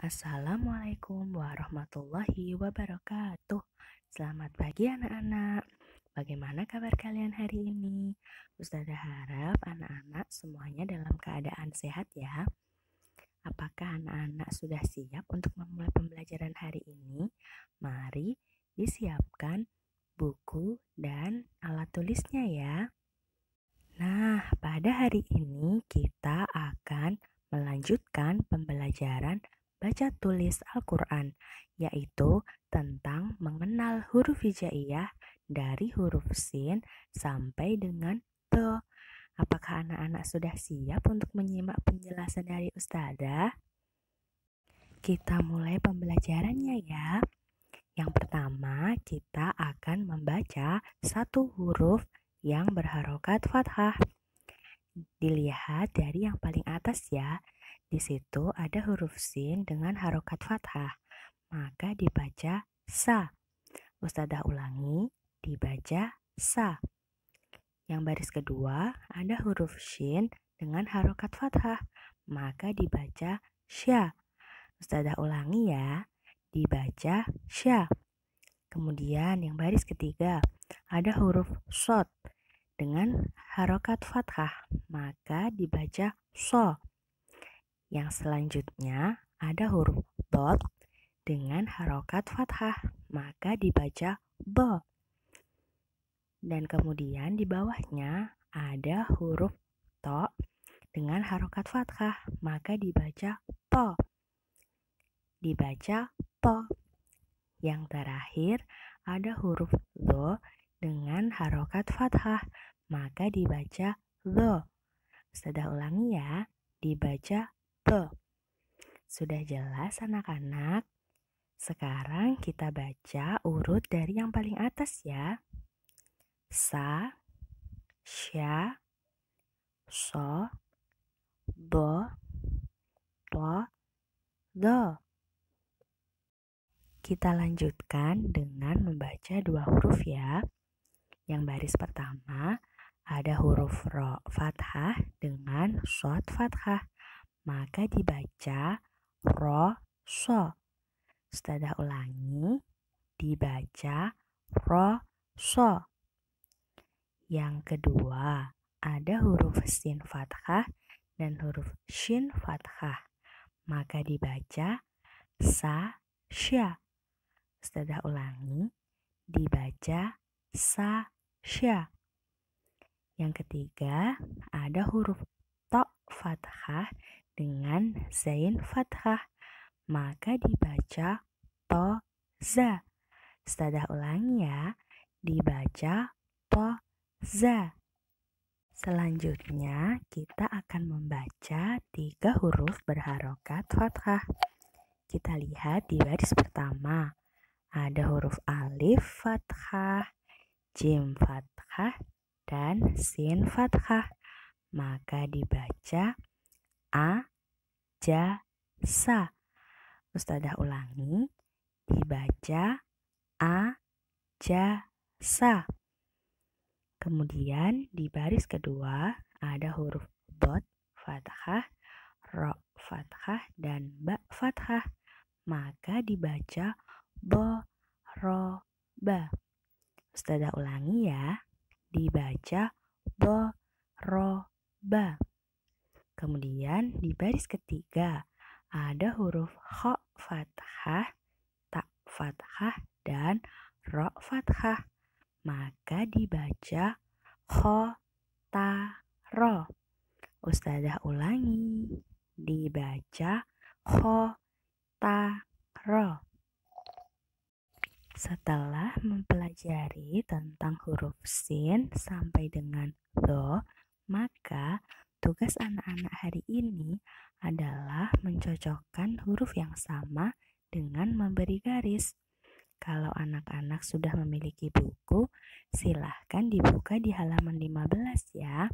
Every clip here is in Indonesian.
Assalamualaikum warahmatullahi wabarakatuh. Selamat pagi anak-anak. Bagaimana kabar kalian hari ini? Ustazah harap anak-anak semuanya dalam keadaan sehat ya. Apakah anak-anak sudah siap untuk memulai pembelajaran hari ini? Mari disiapkan buku dan alat tulisnya ya. Nah, pada hari ini kita akan melanjutkan pembelajaran baca tulis Al-Quran, yaitu tentang mengenal huruf hijaiyah dari huruf sin sampai dengan te. Apakah anak-anak sudah siap untuk menyimak penjelasan dari Ustazah? Kita mulai pembelajarannya ya. Yang pertama, kita akan membaca satu huruf yang berharokat fathah. Dilihat dari yang paling atas ya, di situ ada huruf sin dengan harokat fathah, maka dibaca sa. Ustadzah ulangi, dibaca sa. Yang baris kedua ada huruf shin dengan harokat fathah, maka dibaca sya. Ustadzah ulangi ya, dibaca sya. Kemudian yang baris ketiga ada huruf sod dengan harokat fathah, maka dibaca so. Yang selanjutnya ada huruf dot dengan harokat fathah, maka dibaca bo. Dan kemudian di bawahnya ada huruf to dengan harokat fathah, maka dibaca po. Dibaca po. Yang terakhir ada huruf lo dengan harokat fathah, maka dibaca lo. Sudah ulangi ya, dibaca Tuh, gitu. sudah jelas anak-anak? Sekarang kita baca urut dari yang paling atas ya. Sa, sya, so, bo, to, do. Kita lanjutkan dengan membaca dua huruf ya. Yang baris pertama ada huruf ro fathah dengan sod fathah maka dibaca ro so. Setelah ulangi, dibaca ro so. Yang kedua, ada huruf sin fathah dan huruf shin fathah. Maka dibaca sa sya. Setelah ulangi, dibaca sa sya. Yang ketiga, ada huruf to fathah dengan zain fathah, maka dibaca to za. Setelah ulangnya ya, dibaca to za. Selanjutnya, kita akan membaca tiga huruf berharokat fathah. Kita lihat di baris pertama. Ada huruf alif fathah, jim fathah, dan sin fathah. Maka dibaca a jasa. ustadzah ulangi, dibaca a jasa. Kemudian di baris kedua ada huruf dot fathah, ro fathah, dan ba fathah. Maka dibaca bo ro ba. Ustadzah ulangi ya, dibaca bo ro ba. Kemudian di baris ketiga ada huruf kh, fathah, ta fathah, dan ro fathah. Maka dibaca kh, ta ro. Ustazah ulangi, dibaca kh, ta ro. Setelah mempelajari tentang huruf sin sampai dengan do, maka Tugas anak-anak hari ini adalah mencocokkan huruf yang sama dengan memberi garis. Kalau anak-anak sudah memiliki buku, silahkan dibuka di halaman 15 ya.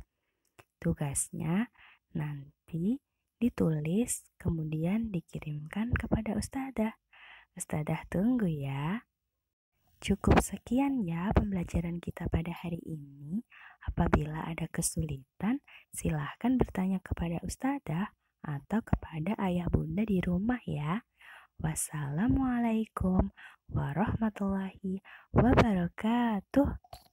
Tugasnya nanti ditulis, kemudian dikirimkan kepada ustadah. Ustadah tunggu ya. Cukup sekian ya pembelajaran kita pada hari ini. Apabila ada kesulitan, silahkan bertanya kepada ustadzah atau kepada ayah bunda di rumah ya. Wassalamualaikum warahmatullahi wabarakatuh.